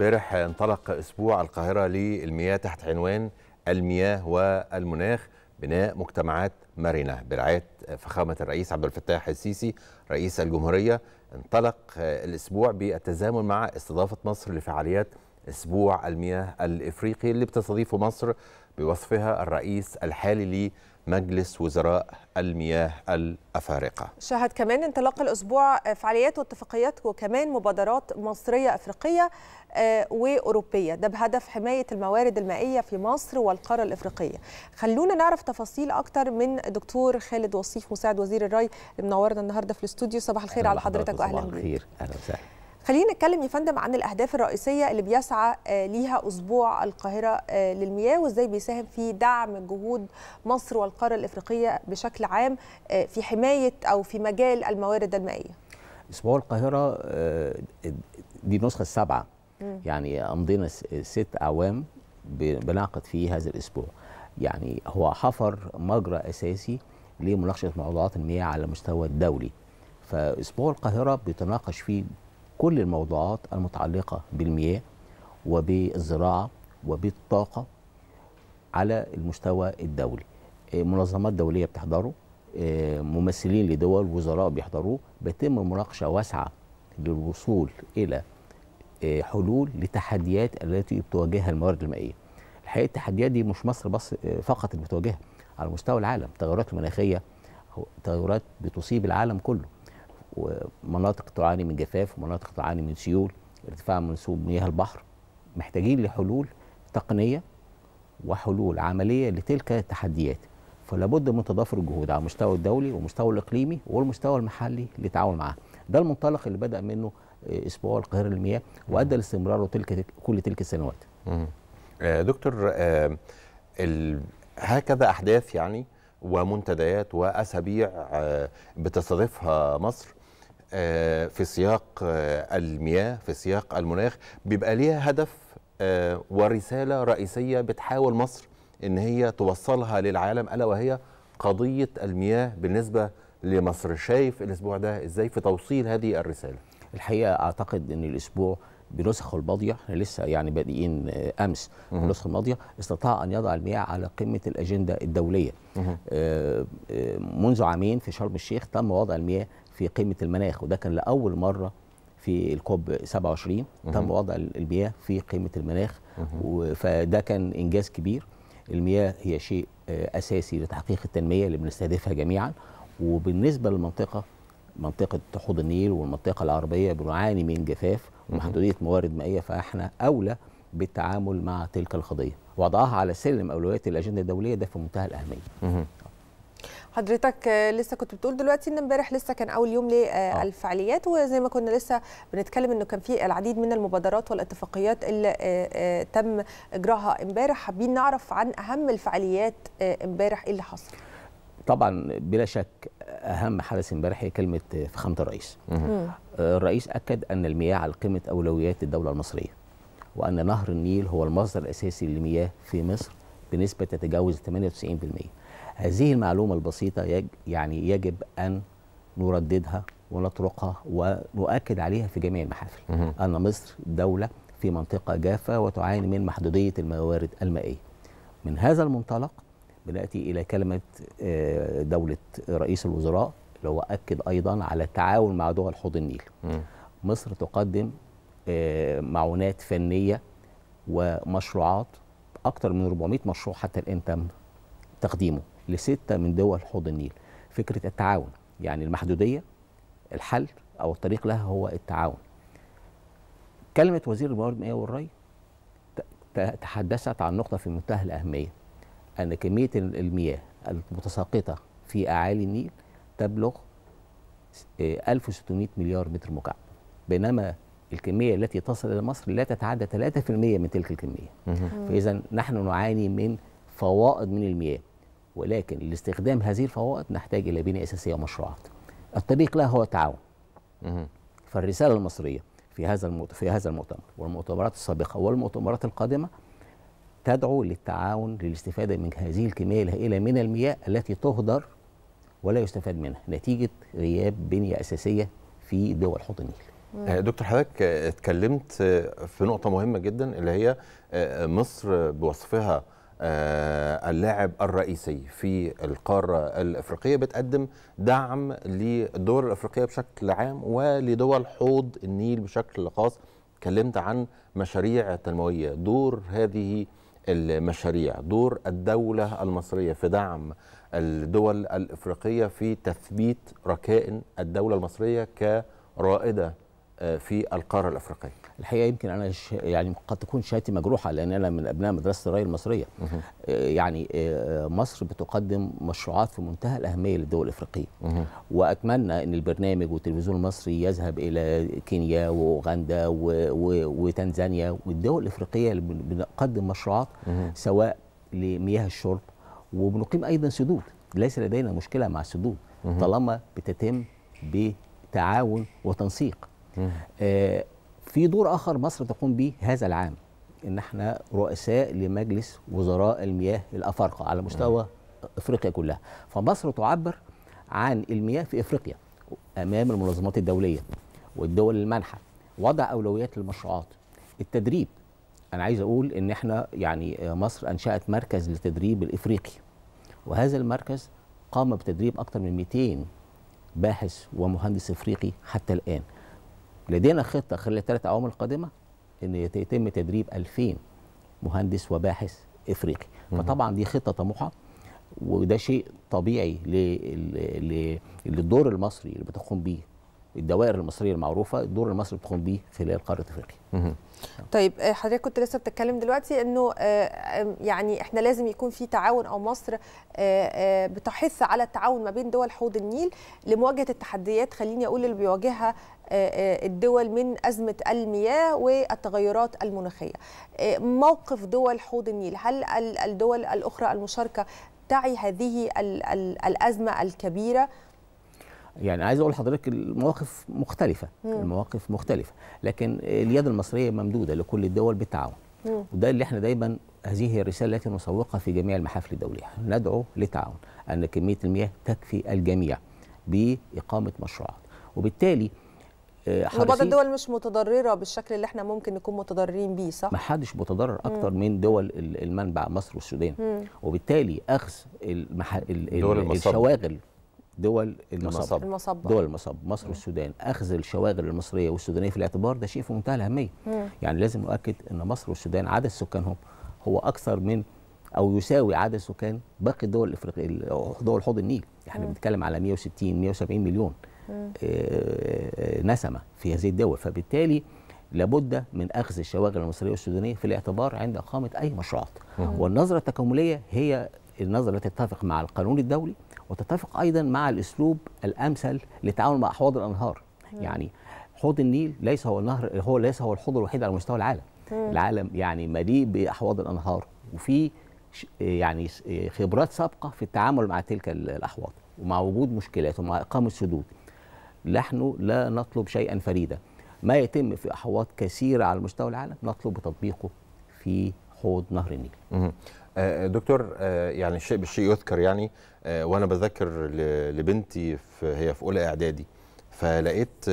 امبارح انطلق اسبوع القاهره للمياه تحت عنوان المياه والمناخ بناء مجتمعات مرنه برعايه فخامه الرئيس عبد الفتاح السيسي رئيس الجمهوريه انطلق الاسبوع بالتزامن مع استضافه مصر لفعاليات اسبوع المياه الافريقي اللي بتستضيفه مصر بوصفها الرئيس الحالي مجلس وزراء المياه الأفارقة شاهد كمان انطلاق الأسبوع فعاليات واتفاقيات وكمان مبادرات مصرية أفريقية آه، وأوروبية ده بهدف حماية الموارد المائية في مصر والقارة الأفريقية خلونا نعرف تفاصيل أكتر من دكتور خالد وصيف مساعد وزير الري اللي منورنا النهاردة في الاستوديو صباح الخير على حضرتك وأهلا بك صباح الخير أهلا وسهلا خلينا نتكلم يا فندم عن الاهداف الرئيسيه اللي بيسعى آه، ليها اسبوع القاهره آه، للمياه وازاي بيساهم في دعم جهود مصر والقاره الافريقيه بشكل عام آه، في حمايه او في مجال الموارد المائيه. اسبوع القاهره دي النسخه السابعه يعني امضينا ست اعوام بنعقد فيه هذا الاسبوع. يعني هو حفر مجرى اساسي لمناقشه موضوعات المياه على المستوى الدولي. فاسبوع القاهره بيتناقش فيه كل الموضوعات المتعلقة بالمياه وبالزراعة وبالطاقة على المستوى الدولي إيه، منظمات دولية بتحضره إيه، ممثلين لدول وزراء بيحضروه بيتم مناقشة واسعة للوصول إلى إيه، حلول لتحديات التي بتواجهها الموارد المائية الحقيقة التحديات دي مش مصر بس فقط اللي بتواجهها على مستوى العالم التغيرات المناخية تغيرات بتصيب العالم كله ومناطق تعاني من جفاف ومناطق تعاني من سيول ارتفاع منسوب مياه البحر محتاجين لحلول تقنيه وحلول عمليه لتلك التحديات فلابد من تضافر الجهود على المستوى الدولي والمستوى الاقليمي والمستوى المحلي للتعاون معها ده المنطلق اللي بدا منه آه، اسبوع القاهره للمياه وادى لاستمراره تلك كل تلك السنوات آه، دكتور آه، هكذا احداث يعني ومنتديات واسابيع بتستضيفها مصر آه، في سياق آه، المياه في سياق المناخ بيبقى ليها هدف آه، ورسالة رئيسية بتحاول مصر ان هي توصلها للعالم ألا وهي قضية المياه بالنسبة لمصر شايف الأسبوع ده إزاي في توصيل هذه الرسالة الحقيقة أعتقد أن الأسبوع بنسخه الماضية احنا لسه يعني بادئين أمس النسخة الماضية استطاع أن يضع المياه على قمة الأجندة الدولية منذ عامين في شرم الشيخ تم وضع المياه في قمه المناخ وده كان لاول مره في الكوب 27 تم وضع المياه في قمه المناخ فده كان انجاز كبير المياه هي شيء آه، اساسي لتحقيق التنميه اللي بنستهدفها جميعا وبالنسبه للمنطقه منطقه حوض النيل والمنطقه العربيه بنعاني من جفاف ومحدوديه موارد مائيه فاحنا اولى بالتعامل مع تلك القضيه وضعها على سلم اولويات الاجنده الدوليه ده في منتهى الاهميه حضرتك آه، لسه كنت بتقول دلوقتي ان امبارح لسه كان اول يوم للفعاليات آه، آه. وزي ما كنا لسه بنتكلم انه كان في العديد من المبادرات والاتفاقيات اللي تم اجراها امبارح حابين نعرف عن اهم الفعاليات امبارح ايه اللي حصل طبعا بلا شك اهم حدث امبارح هي كلمه فخامه الرئيس الرئيس اكد ان المياه على قمه اولويات الدوله المصريه وان نهر النيل هو المصدر الاساسي للمياه في مصر بنسبه تتجاوز 98% هذه المعلومة البسيطة يج يعني يجب أن نرددها ونطرقها ونؤكد عليها في جميع المحافل أن مصر دولة في منطقة جافة وتعاني من محدودية الموارد المائية من هذا المنطلق بنأتي إلى كلمة آه، دولة رئيس الوزراء اللي هو أكد أيضا على التعاون مع دول حوض النيل مصر تقدم آه، معونات فنية ومشروعات أكثر من 400 مشروع حتى الآن تم تقديمه لسته من دول حوض النيل فكره التعاون يعني المحدوديه الحل او الطريق لها هو التعاون كلمه وزير الموارد المائيه والري تحدثت عن نقطه في منتهى الاهميه ان كميه المياه المتساقطه في اعالي النيل تبلغ 1600 آه، مليار متر مكعب بينما الكميه التي تصل الى مصر لا تتعدى 3% من تلك الكميه فاذا نحن نعاني من فوائد من المياه ولكن لاستخدام هذه الفوائد نحتاج إلى بنية أساسية ومشروعات الطريق لها هو التعاون فالرسالة المصرية في هذا في هذا المؤتمر والمؤتمرات السابقة والمؤتمرات القادمة تدعو للتعاون للاستفادة من هذه الكمية الهائلة من المياه التي تهدر ولا يستفاد منها نتيجة غياب بنية أساسية في دول حوض النيل آه، دكتور حضرتك آه، اتكلمت آه، في نقطة مهمة جدا اللي هي مصر بوصفها آه، اللاعب الرئيسي في القارة الأفريقية بتقدم دعم للدول الأفريقية بشكل عام ولدول حوض النيل بشكل خاص اتكلمت عن مشاريع تنموية دور هذه المشاريع دور الدولة المصرية في دعم الدول الإفريقية في تثبيت ركائن الدولة المصرية كرائدة آه، في القاره الافريقيه. الحقيقه يمكن انا ش... يعني قد تكون شاتي مجروحه لان انا من ابناء مدرسه الراي المصريه. آه، يعني آه، مصر بتقدم مشروعات في منتهى الاهميه للدول الافريقيه. واتمنى ان البرنامج والتلفزيون المصري يذهب الى كينيا واوغندا و... و... وتنزانيا والدول الافريقيه اللي بنقدم مشروعات سواء لمياه الشرب وبنقيم ايضا سدود، ليس لدينا مشكله مع السدود طالما بتتم بتعاون وتنسيق. آه، في دور اخر مصر تقوم به هذا العام ان احنا رؤساء لمجلس وزراء المياه الافارقه على مستوى افريقيا كلها فمصر تعبر عن المياه في افريقيا امام المنظمات الدوليه والدول المانحه وضع اولويات للمشروعات التدريب انا عايز اقول ان احنا يعني آه، مصر انشات مركز للتدريب الافريقي وهذا المركز قام بتدريب اكثر من 200 باحث ومهندس افريقي حتى الان لدينا خطه خلال الثلاث اعوام القادمه ان يتم تدريب 2000 مهندس وباحث افريقي فطبعا دي خطه طموحه وده شيء طبيعي للدور المصري اللي بتقوم بيه الدوائر المصريه المعروفه الدور المصري بتقوم بيه خلال قاره افريقيا. طيب آه، حضرتك كنت لسه بتتكلم دلوقتي انه آه، يعني احنا لازم يكون في تعاون او مصر آه، بتحث على التعاون ما بين دول حوض النيل لمواجهه التحديات خليني اقول اللي بيواجهها الدول من ازمه المياه والتغيرات المناخيه. موقف دول حوض النيل هل الدول الاخرى المشاركه تعي هذه الازمه الكبيره يعني عايز اقول لحضرتك المواقف مختلفه مم. المواقف مختلفه لكن اليد المصريه ممدوده لكل الدول بالتعاون وده اللي احنا دايما هذه هي الرساله التي نسوقها في جميع المحافل الدوليه ندعو للتعاون ان كميه المياه تكفي الجميع باقامه مشروعات وبالتالي آه، بعض الدول مش متضرره بالشكل اللي احنا ممكن نكون متضررين بيه صح؟ ما حدش متضرر اكتر مم. من دول المنبع مصر والسودان مم. وبالتالي اخذ المح... ال... الشواغل دول المصب المصب دول المصب مصر والسودان اخذ الشواغل المصريه والسودانيه في الاعتبار ده شيء في منتهى الاهميه يعني لازم نؤكد ان مصر والسودان عدد سكانهم هو اكثر من او يساوي عدد سكان باقي الدول الافريقيه دول حوض النيل يعني بنتكلم على 160 170 مليون آه، نسمه في هذه الدول فبالتالي لابد من اخذ الشواغل المصريه والسودانيه في الاعتبار عند اقامه اي مشروعات والنظره التكامليه هي النظره التي تتفق مع القانون الدولي وتتفق ايضا مع الاسلوب الامثل للتعامل مع حوض الانهار يعني حوض النيل ليس هو النهر هو ليس هو الحوض الوحيد على مستوى العالم العالم يعني مليء باحواض الانهار وفي يعني خبرات سابقه في التعامل مع تلك الاحواض ومع وجود مشكلات ومع اقامه سدود نحن لا نطلب شيئا فريدا ما يتم في احواض كثيره على مستوى العالم نطلب تطبيقه في حوض نهر النيل آه، آه، دكتور آه، يعني الشيء بالشيء يذكر يعني وانا بذكر لبنتي في هي في اولى اعدادي فلقيت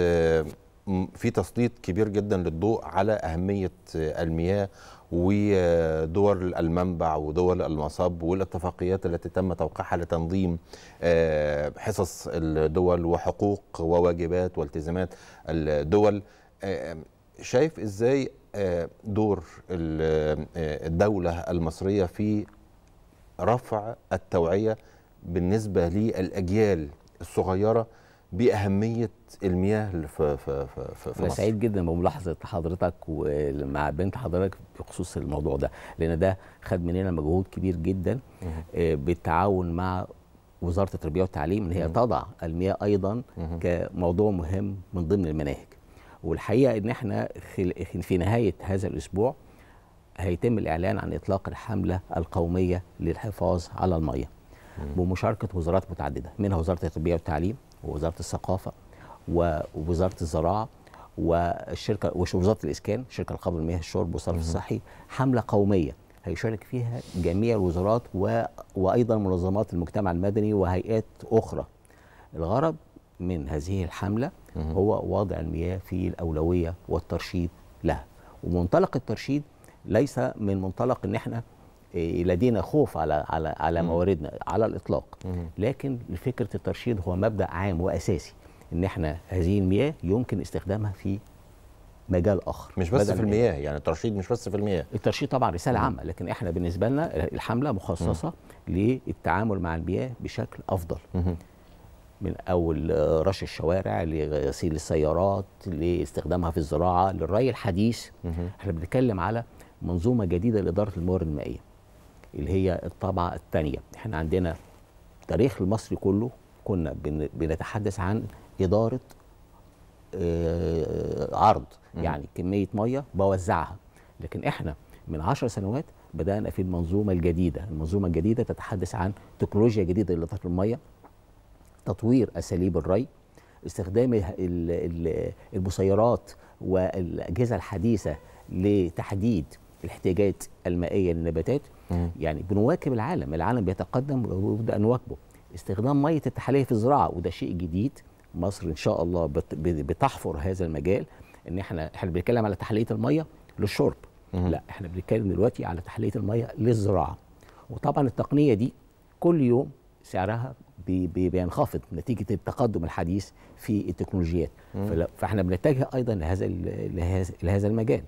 في تسليط كبير جدا للضوء على اهميه المياه ودول المنبع ودول المصب والاتفاقيات التي تم توقيعها لتنظيم حصص الدول وحقوق وواجبات والتزامات الدول شايف ازاي دور آه، الدولة المصرية في رفع التوعية بالنسبة للأجيال الصغيرة بأهمية المياه في, في, في أنا مصر. سعيد جدا بملاحظة حضرتك ومع بنت حضرتك بخصوص الموضوع ده لأن ده خد مننا مجهود كبير جدا آه، بالتعاون مع وزارة التربية والتعليم إن هي تضع المياه أيضا كموضوع مهم من ضمن المناهج والحقيقه ان احنا في نهايه هذا الاسبوع هيتم الاعلان عن اطلاق الحمله القوميه للحفاظ على الميه بمشاركه وزارات متعدده منها وزاره التربيه والتعليم ووزاره الثقافه ووزاره الزراعه والشركه ووزاره الاسكان شركه القابضه للمياه الشرب والصرف الصحي حمله قوميه هيشارك فيها جميع الوزارات و... وايضا منظمات المجتمع المدني وهيئات اخرى الغرض من هذه الحملة هو وضع المياه في الأولوية والترشيد لها ومنطلق الترشيد ليس من منطلق ان احنا إيه، لدينا خوف على على على مواردنا على الاطلاق لكن فكره الترشيد هو مبدا عام واساسي ان احنا هذه المياه يمكن استخدامها في مجال اخر مش بس في المياه يعني الترشيد مش بس في المياه الترشيد طبعا رساله عامه لكن احنا بالنسبه لنا الحمله مخصصه للتعامل مع المياه بشكل افضل من اول آه، رش الشوارع لغسيل السيارات لاستخدامها في الزراعه للري الحديث احنا بنتكلم على منظومه جديده لاداره الموارد المائيه اللي هي الطبعه الثانيه احنا عندنا التاريخ المصري كله كنا بنتحدث عن اداره آه، عرض يعني كميه ميه بوزعها لكن احنا من عشر سنوات بدانا في المنظومه الجديده المنظومه الجديده تتحدث عن تكنولوجيا جديده لاداره الميه تطوير اساليب الري استخدام المسيرات والاجهزه الحديثه لتحديد الاحتياجات المائيه للنباتات يعني بنواكب العالم العالم بيتقدم وبنبدا نواكبه استخدام ميه التحاليه في الزراعه وده شيء جديد مصر ان شاء الله بتحفر هذا المجال ان احنا احنا بنتكلم على تحليه الميه للشرب لا احنا بنتكلم دلوقتي على تحليه الميه للزراعه وطبعا التقنيه دي كل يوم سعرها بينخفض نتيجه التقدم الحديث في التكنولوجيات فاحنا بنتجه ايضا لهذا لهذا المجال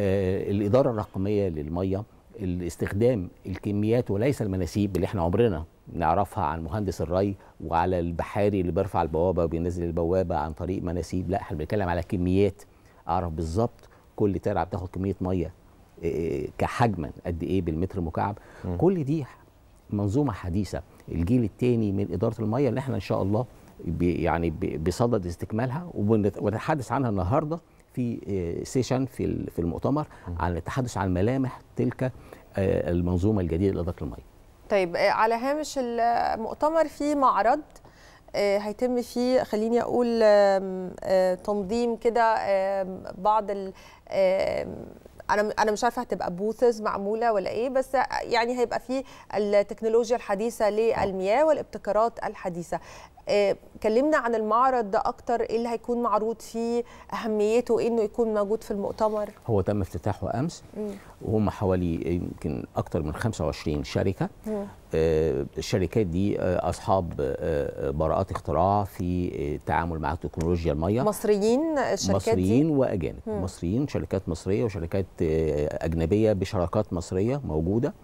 آه، الاداره الرقميه للميه الاستخدام الكميات وليس المناسيب اللي احنا عمرنا نعرفها عن مهندس الري وعلى البحاري اللي بيرفع البوابه وبينزل البوابه عن طريق مناسيب لا احنا بنتكلم على كميات اعرف بالظبط كل ترعه بتاخد كميه ميه آه، كحجما قد ايه بالمتر مكعب كل دي منظومه حديثه الجيل الثاني من اداره الميه اللي احنا ان شاء الله يعني بصدد استكمالها ونتحدث عنها النهارده في آه، سيشن في في المؤتمر عن التحدث عن ملامح تلك آه، المنظومه الجديده لاداره الميه. طيب آه، على هامش المؤتمر في معرض هيتم فيه خليني اقول تنظيم كده بعض انا انا مش عارفه هتبقى بوثز معموله ولا ايه بس يعني هيبقى في التكنولوجيا الحديثه للمياه والابتكارات الحديثه آه، كلمنا عن المعرض ده اكتر ايه اللي هيكون معروض فيه اهميته إيه؟ انه يكون موجود في المؤتمر هو تم افتتاحه امس وهم حوالي يمكن اكتر من 25 شركه آه، الشركات دي آه، اصحاب براءات اختراع في التعامل مع تكنولوجيا الميه مصريين الشركات مصريين دي؟ واجانب مم. مصريين شركات مصريه وشركات اجنبيه بشراكات مصريه موجوده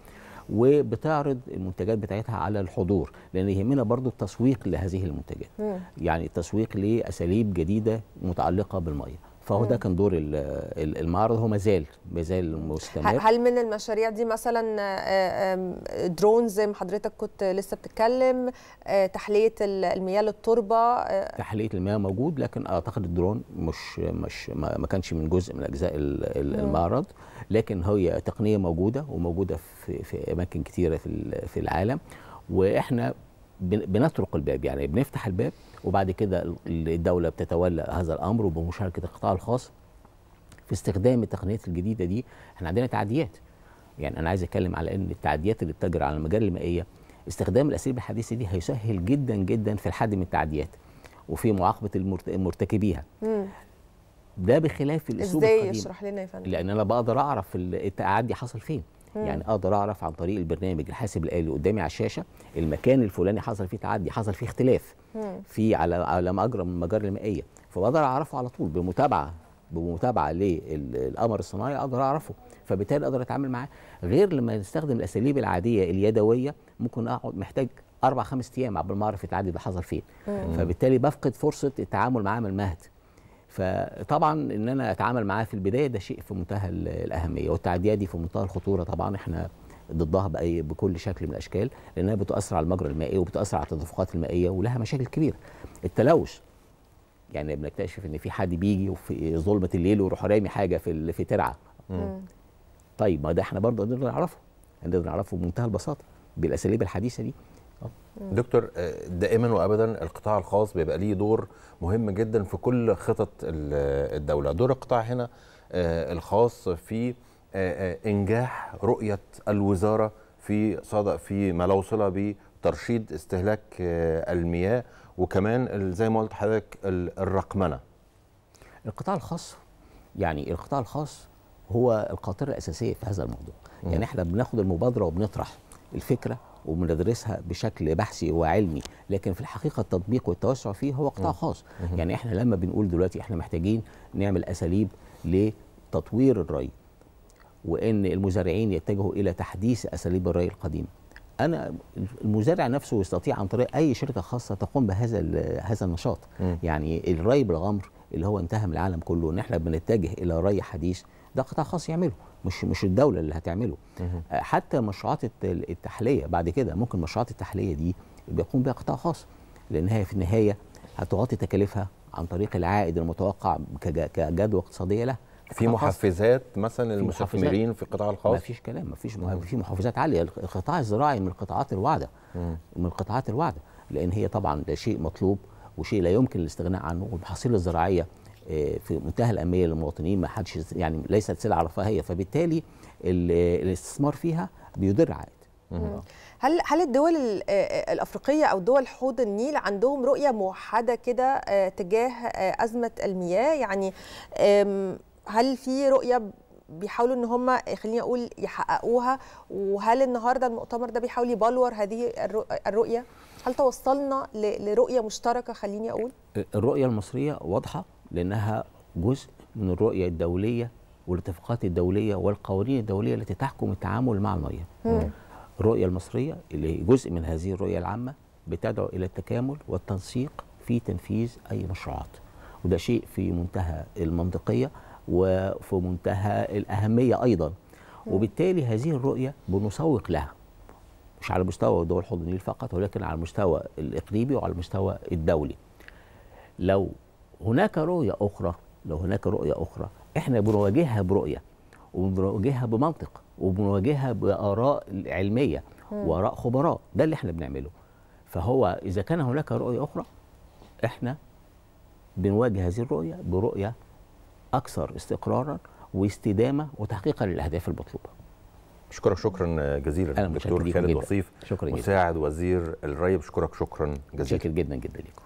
وبتعرض المنتجات بتاعتها على الحضور لان يهمنا برضو التسويق لهذه المنتجات يعني التسويق لاساليب جديده متعلقه بالميه فهو ده كان دور المعرض هو مازال مازال مستمر هل من المشاريع دي مثلا آه، درون زي ما حضرتك كنت لسه بتتكلم آه، تحليه المياه للتربه آه، تحليه المياه موجود لكن اعتقد الدرون مش مش ما كانش من جزء من اجزاء المعرض لكن هي تقنيه موجوده وموجوده في في اماكن كثيره في في العالم واحنا بنطرق الباب يعني بنفتح الباب وبعد كده الدوله بتتولى هذا الامر وبمشاركه القطاع الخاص في استخدام التقنيات الجديده دي احنا عندنا تعديات يعني انا عايز اتكلم على ان التعديات اللي بتجري على المجال المائيه استخدام الاساليب الحديثه دي هيسهل جدا جدا في الحد من التعديات وفي معاقبه المرتكبيها ده بخلاف الاسلوب القديم ازاي يشرح لنا يا فندم لان انا بقدر اعرف التعدي حصل فين مم. يعني اقدر اعرف عن طريق البرنامج الحاسب الالي اللي قدامي على الشاشه المكان الفلاني حصل فيه تعدي حصل فيه اختلاف في على على مجرى من المجاري المائيه فبقدر اعرفه على طول بمتابعه بمتابعه للقمر الصناعي اقدر اعرفه فبالتالي اقدر اتعامل معاه غير لما نستخدم الاساليب العاديه اليدويه ممكن اقعد محتاج اربع خمس ايام قبل ما اعرف التعدي ده حصل فين فبالتالي بفقد فرصه التعامل معاه من المهد فطبعا ان انا اتعامل معاه في البدايه ده شيء في منتهى الاهميه والتعديه دي في منتهى الخطوره طبعا احنا ضدها باي بكل شكل من الاشكال لانها بتاثر على المجرى المائي وبتاثر على التدفقات المائيه ولها مشاكل كبيره التلوث يعني بنكتشف ان في حد بيجي وفي ظلمه الليل ويروح رامي حاجه في في ترعه طيب ما ده احنا برضه نقدر نعرفه نقدر نعرفه بمنتهى البساطه بالاساليب الحديثه دي دكتور آه، دائما وابدا القطاع الخاص بيبقى ليه دور مهم جدا في كل خطط الدوله دور القطاع هنا آه، الخاص في آه، انجاح رؤيه الوزاره في صادق في ما لو صله بترشيد استهلاك المياه وكمان زي ما قلت حضرتك الرقمنه القطاع الخاص يعني القطاع الخاص هو القاطره الاساسيه في هذا الموضوع يعني احنا بناخد المبادره وبنطرح الفكره وبندرسها بشكل بحثي وعلمي لكن في الحقيقه التطبيق والتوسع فيه هو قطاع خاص يعني احنا لما بنقول دلوقتي احنا محتاجين نعمل اساليب لتطوير الري وان المزارعين يتجهوا الى تحديث اساليب الري القديمه انا المزارع نفسه يستطيع عن طريق اي شركه خاصه تقوم بهذا هذا النشاط م. يعني الري بالغمر اللي هو انتهى من العالم كله ان احنا بنتجه الى ري حديث ده قطاع خاص يعمله مش مش الدوله اللي هتعمله آه، حتى مشروعات التحليه بعد كده ممكن مشروعات التحليه دي بيقوم بها قطاع خاص لان هي في النهايه هتغطي تكاليفها عن طريق العائد المتوقع كجدوى اقتصاديه لها في محفزات مثلا للمستثمرين في القطاع الخاص مفيش كلام مفيش في محفزات عاليه القطاع الزراعي من القطاعات الواعده من القطاعات الواعده لان هي طبعا ده شيء مطلوب وشيء لا يمكن الاستغناء عنه والمحاصيل الزراعيه في منتهى الأهمية للمواطنين ما حدش يعني ليست سلعة رفاهية فبالتالي الاستثمار فيها بيدر عائد هل هل الدول الافريقيه او دول حوض النيل عندهم رؤيه موحده كده تجاه ازمه المياه يعني هل في رؤيه بيحاولوا ان هم خليني اقول يحققوها وهل النهارده المؤتمر ده بيحاول يبلور هذه الرؤيه هل توصلنا لرؤيه مشتركه خليني اقول الرؤيه المصريه واضحه لأنها جزء من الرؤية الدولية والاتفاقات الدولية والقوانين الدولية التي تحكم التعامل مع المية الرؤية المصرية اللي هي جزء من هذه الرؤية العامة بتدعو إلى التكامل والتنسيق في تنفيذ أي مشروعات وده شيء في منتهى المنطقية وفي منتهى الأهمية أيضا وبالتالي هذه الرؤية بنسوق لها مش على مستوى دول حوض النيل فقط ولكن على المستوى الإقليمي وعلى المستوى الدولي لو هناك رؤية أخرى لو هناك رؤية أخرى إحنا بنواجهها برؤية وبنواجهها بمنطق وبنواجهها بآراء علمية وآراء خبراء ده اللي إحنا بنعمله فهو إذا كان هناك رؤية أخرى إحنا بنواجه هذه الرؤية برؤية أكثر استقرارا واستدامة وتحقيقا للأهداف المطلوبة بشكرك شكرا جزيلا دكتور خالد وصيف مساعد جدا. وزير الري بشكرك شكرا جزيلا شكرا جدا جدا لكم